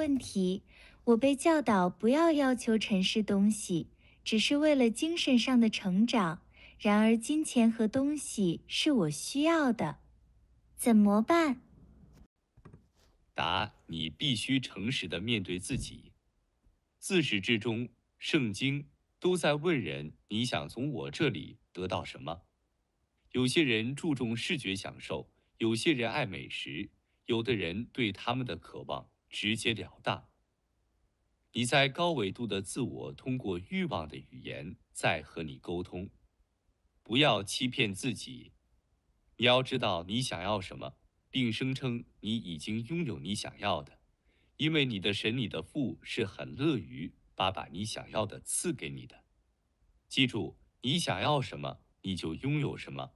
问题：我被教导不要要求尘世东西，只是为了精神上的成长。然而，金钱和东西是我需要的，怎么办？答：你必须诚实的面对自己。自始至终，圣经都在问人：你想从我这里得到什么？有些人注重视觉享受，有些人爱美食，有的人对他们的渴望。直截了当，你在高维度的自我通过欲望的语言在和你沟通，不要欺骗自己，你要知道你想要什么，并声称你已经拥有你想要的，因为你的神，你的父是很乐于把把你想要的赐给你的。记住，你想要什么，你就拥有什么。